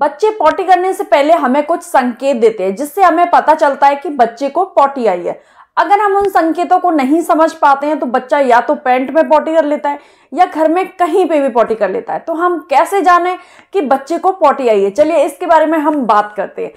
बच्चे पॉटी करने से पहले हमें कुछ संकेत देते हैं जिससे हमें पता चलता है कि बच्चे को पॉटी आई है अगर हम उन संकेतों को नहीं समझ पाते हैं तो बच्चा या तो पैंट में पॉटी कर लेता है या घर में कहीं पे भी पॉटी कर लेता है तो हम कैसे जाने कि बच्चे को पॉटी आई है चलिए इसके बारे में हम बात करते हैं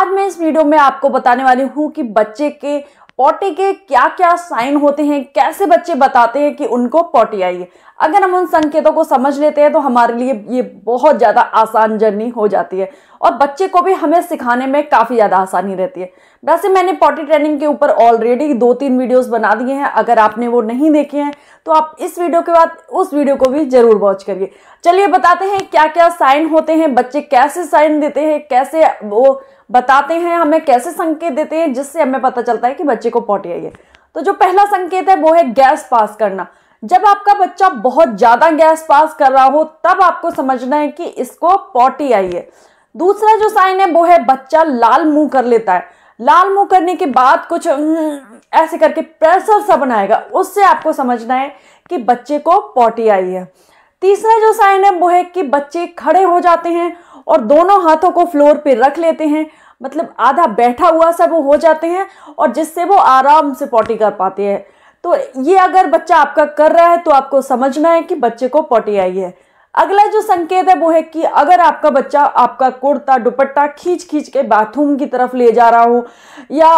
आज मैं इस वीडियो में आपको बताने वाली हूँ कि बच्चे के पॉटी के क्या क्या साइन होते हैं कैसे बच्चे बताते हैं कि उनको पॉटी आई है अगर हम उन संकेतों को समझ लेते हैं तो हमारे लिए ये बहुत ज़्यादा आसान जर्नी हो जाती है और बच्चे को भी हमें सिखाने में काफ़ी ज़्यादा आसानी रहती है वैसे मैंने पॉटी ट्रेनिंग के ऊपर ऑलरेडी दो तीन वीडियोस बना दिए हैं अगर आपने वो नहीं देखे हैं तो आप इस वीडियो के बाद उस वीडियो को भी ज़रूर वॉच करिए चलिए बताते हैं क्या क्या साइन होते हैं बच्चे कैसे साइन देते हैं कैसे वो बताते हैं हमें कैसे संकेत देते हैं जिससे हमें पता चलता है कि बच्चे को पोटी आई है तो जो पहला संकेत है वो है गैस पास करना जब आपका बच्चा बहुत ज़्यादा गैस पास कर रहा हो तब आपको समझना है कि इसको पोटी आई है दूसरा जो साइन है वो है बच्चा लाल मुंह कर लेता है लाल मुंह करने के बाद कुछ ऐसे करके प्रेशर सा बनाएगा उससे आपको समझना है कि बच्चे को पोटी आई है तीसरा जो साइन है वो है कि बच्चे खड़े हो जाते हैं और दोनों हाथों को फ्लोर पे रख लेते हैं मतलब आधा बैठा हुआ सा वो हो जाते हैं और जिससे वो आराम से पॉटी कर पाते हैं तो ये अगर बच्चा आपका कर रहा है तो आपको समझना है कि बच्चे को पॉटी आई है अगला जो संकेत है वो है कि अगर आपका बच्चा आपका कुर्ता दुपट्टा खींच खींच के बाथरूम की तरफ ले जा रहा हो या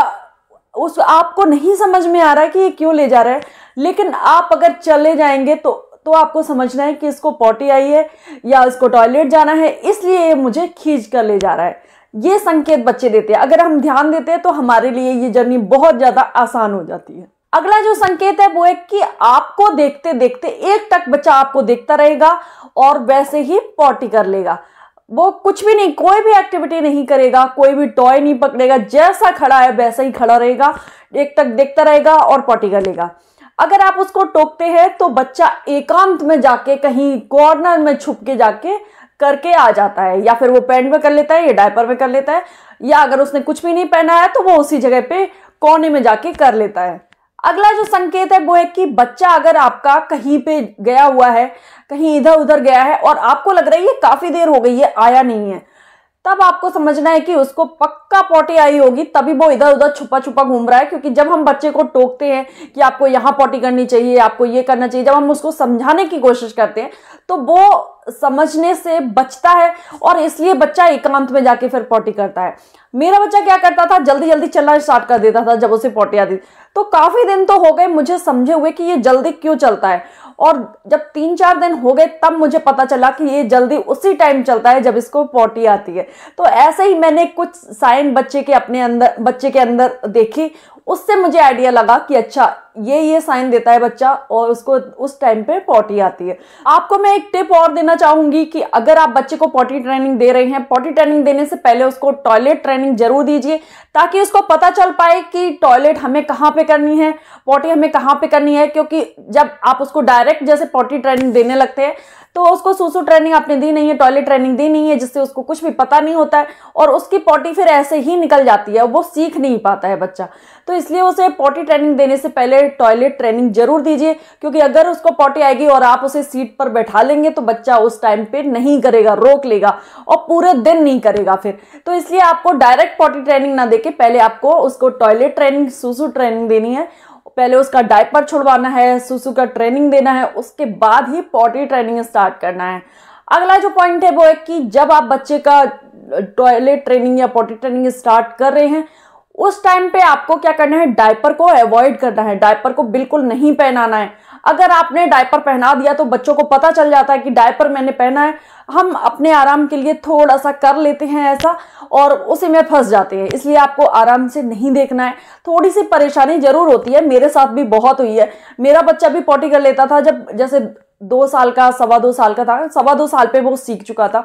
उस आपको नहीं समझ में आ रहा है कि ये क्यों ले जा रहा है लेकिन आप अगर चले जाएंगे तो तो आपको समझना है कि इसको पॉटी आई है या इसको टॉयलेट जाना है इसलिए ये मुझे खींच कर ले जा रहा है ये संकेत बच्चे देते हैं अगर हम ध्यान देते हैं तो हमारे लिए ये जर्नी बहुत ज़्यादा आसान हो जाती है अगला जो संकेत है वो है कि आपको देखते देखते एक तक बच्चा आपको देखता रहेगा और वैसे ही पॉटी कर लेगा वो कुछ भी नहीं कोई भी एक्टिविटी नहीं करेगा कोई भी टॉय नहीं पकड़ेगा जैसा खड़ा है वैसा ही खड़ा रहेगा एक तक देखता रहेगा और पॉटी कर लेगा अगर आप उसको टोकते हैं तो बच्चा एकांत में जाके कहीं कॉर्नर में छुप के जाके करके आ जाता है या फिर वो पैंट में कर लेता है या डायपर में कर लेता है या अगर उसने कुछ भी नहीं पहना है तो वो उसी जगह पे कोने में जाके कर लेता है अगला जो संकेत है वो है कि बच्चा अगर आपका कहीं पे गया हुआ है कहीं इधर उधर गया है और आपको लग रहा है ये काफी देर हो गई है आया नहीं है तब आपको समझना है कि उसको पक्का पॉटी आई होगी तभी वो इधर उधर छुपा छुपा घूम रहा है क्योंकि जब हम बच्चे को टोकते हैं कि आपको यहाँ पॉटी करनी चाहिए आपको ये करना चाहिए जब हम उसको समझाने की कोशिश करते हैं तो वो समझने से बचता है और इसलिए बच्चा एकांत में जाके फिर पॉटी करता है मेरा बच्चा क्या करता था जल्दी जल्दी चलना स्टार्ट कर देता था जब उसे पॉटी आती तो काफी दिन तो हो गए मुझे समझे हुए कि ये जल्दी क्यों चलता है और जब तीन चार दिन हो गए तब मुझे पता चला कि ये जल्दी उसी टाइम चलता है जब इसको पोटी आती है तो ऐसे ही मैंने कुछ साइन बच्चे के अपने अंदर बच्चे के अंदर देखी उससे मुझे आइडिया लगा कि अच्छा ये ये साइन देता है बच्चा और उसको उस टाइम पे पॉटी आती है आपको मैं एक टिप और देना चाहूंगी कि अगर आप बच्चे को पॉटी ट्रेनिंग दे रहे हैं पॉटी ट्रेनिंग देने से पहले उसको टॉयलेट ट्रेनिंग जरूर दीजिए ताकि उसको पता चल पाए कि टॉयलेट हमें कहाँ पे करनी है पॉटी हमें कहाँ पे करनी है क्योंकि जब आप उसको डायरेक्ट जैसे पॉटी ट्रेनिंग देने लगते हैं तो उसको सुसु ट्रेनिंग आपने दी नहीं है टॉयलेट ट्रेनिंग दी नहीं है जिससे उसको कुछ भी पता नहीं होता है और उसकी पॉटी फिर ऐसे ही निकल जाती है वो सीख नहीं पाता है बच्चा तो इसलिए उसे पॉटी ट्रेनिंग देने से पहले टॉयलेट ट्रेनिंग जरूर दीजिए क्योंकि अगर उसको पॉटी आएगी और आप उसे सीट पर बैठा लेंगे तो बच्चा उस टाइम पे नहीं करेगा रोक लेगा और पूरे दिन नहीं करेगा फिर तो इसलिए आपको डायरेक्ट पॉटी ट्रेनिंग ना देके पहले आपको उसको टॉयलेट ट्रेनिंग सुसु ट्रेनिंग देनी है पहले उसका डायपर छुड़वाना है सुसु का ट्रेनिंग देना है उसके बाद ही पॉटी ट्रेनिंग स्टार्ट करना है अगला जो पॉइंट है वो है कि जब आप बच्चे का टॉयलेट ट्रेनिंग या पॉटी ट्रेनिंग स्टार्ट कर रहे हैं उस टाइम पे आपको क्या करना है डायपर को अवॉइड करना है डायपर को बिल्कुल नहीं पहनाना है अगर आपने डायपर पहना दिया तो बच्चों को पता चल जाता है कि डायपर मैंने पहना है हम अपने आराम के लिए थोड़ा सा कर लेते हैं ऐसा और उसी में फंस जाते हैं इसलिए आपको आराम से नहीं देखना है थोड़ी सी परेशानी जरूर होती है मेरे साथ भी बहुत हुई है मेरा बच्चा भी पोटी कर लेता था जब जैसे दो साल का सवा दो साल का था सवा दो साल पे वो सीख चुका था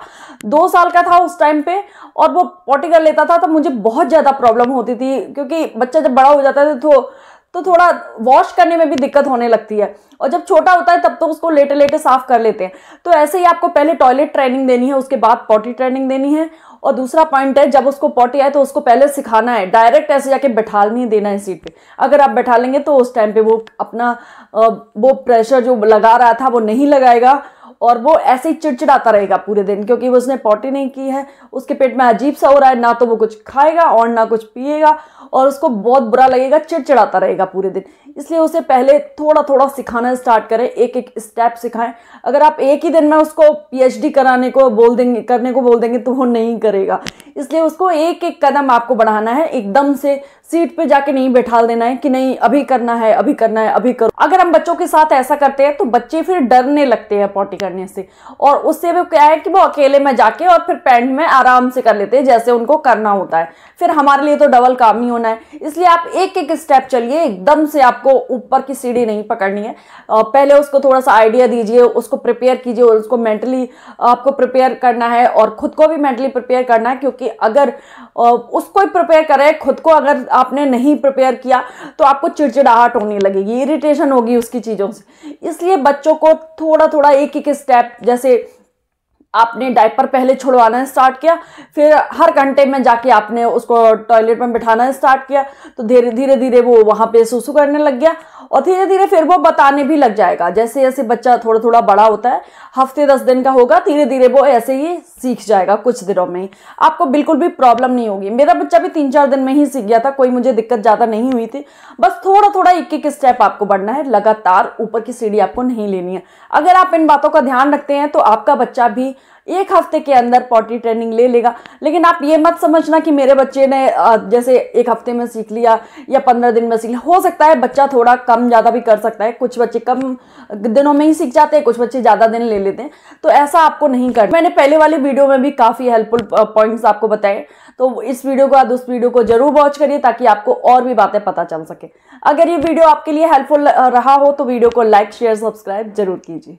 दो साल का था उस टाइम पे और वो पॉटी कर लेता था तो मुझे बहुत ज़्यादा प्रॉब्लम होती थी क्योंकि बच्चा जब बड़ा हो जाता था तो तो थोड़ा वॉश करने में भी दिक्कत होने लगती है और जब छोटा होता है तब तो उसको लेटे लेटे साफ कर लेते हैं तो ऐसे ही आपको पहले टॉयलेट ट्रेनिंग देनी है उसके बाद पॉटी ट्रेनिंग देनी है और दूसरा पॉइंट है जब उसको पॉटी आए तो उसको पहले सिखाना है डायरेक्ट ऐसे जाके बैठा नहीं देना है सीट पे अगर आप बैठा लेंगे तो उस टाइम पे वो अपना वो प्रेशर जो लगा रहा था वो नहीं लगाएगा और वो ऐसे ही चिड़चिड़ाता रहेगा पूरे दिन क्योंकि वो उसने पॉटी नहीं की है उसके पेट में अजीब सा हो रहा है ना तो वो कुछ खाएगा और ना कुछ पिएगा और उसको बहुत बुरा लगेगा चिड़चिड़ाता रहेगा पूरे दिन इसलिए उसे पहले थोड़ा थोड़ा सिखाना स्टार्ट करें एक एक स्टेप सिखाएं अगर आप एक ही दिन में उसको पीएचडी कराने को बोल देंगे करने को बोल देंगे तो वो नहीं करेगा इसलिए उसको एक एक कदम आपको बढ़ाना है एकदम से सीट पे जाके नहीं बैठा देना है कि नहीं अभी करना है अभी करना है अभी करो अगर हम बच्चों के साथ ऐसा करते हैं तो बच्चे फिर डरने लगते हैं पॉटी करने से और उससे भी क्या है कि वो अकेले में जाके और फिर पैंट में आराम से कर लेते हैं जैसे उनको करना होता है फिर हमारे लिए तो डबल काम ही होना है इसलिए आप एक एक स्टेप चलिए एकदम से आपको ऊपर की सीढ़ी नहीं पकड़नी है पहले उसको थोड़ा सा आइडिया दीजिए उसको प्रिपेयर कीजिए और उसको मेंटली आपको प्रिपेयर करना है और खुद को भी मेंटली प्रिपेयर करना है क्योंकि अगर उसको प्रिपेयर करें खुद को अगर आप आपने नहीं प्रिपेयर किया तो आपको चिड़चिड़ाहट होने लगेगी इरिटेशन होगी उसकी चीज़ों से इसलिए बच्चों को थोड़ा थोड़ा एक एक स्टेप जैसे आपने डायपर पहले छुड़वाना स्टार्ट किया फिर हर घंटे में जाके आपने उसको टॉयलेट में बिठाना स्टार्ट किया तो धीरे धीरे धीरे वो वहाँ पे सुसु करने लग गया और धीरे धीरे फिर वो बताने भी लग जाएगा जैसे जैसे बच्चा थोड़ा थोड़ा बड़ा होता है हफ्ते दस दिन का होगा धीरे धीरे वो ऐसे ही सीख जाएगा कुछ दिनों में ही आपको बिल्कुल भी प्रॉब्लम नहीं होगी मेरा बच्चा भी तीन चार दिन में ही सीख गया था कोई मुझे दिक्कत ज़्यादा नहीं हुई थी बस थोड़ा थोड़ा एक एक स्टेप आपको बढ़ना है लगातार ऊपर की सीढ़ी आपको नहीं लेनी है अगर आप इन बातों का ध्यान रखते हैं तो आपका बच्चा भी एक हफ्ते के अंदर पॉटरी ट्रेनिंग ले लेगा लेकिन आप ये मत समझना कि मेरे बच्चे ने जैसे एक हफ्ते में सीख लिया या पंद्रह दिन में सीख लिया हो सकता है बच्चा थोड़ा कम ज़्यादा भी कर सकता है कुछ बच्चे कम दिनों में ही सीख जाते हैं कुछ बच्चे ज़्यादा दिन ले लेते हैं तो ऐसा आपको नहीं करना मैंने पहले वाली वीडियो में भी काफ़ी हेल्पफुल पॉइंट्स आपको बताए तो इस वीडियो को आप उस वीडियो को जरूर वॉच करिए ताकि आपको और भी बातें पता चल सके अगर ये वीडियो आपके लिए हेल्पफुल रहा हो तो वीडियो को लाइक शेयर सब्सक्राइब जरूर कीजिए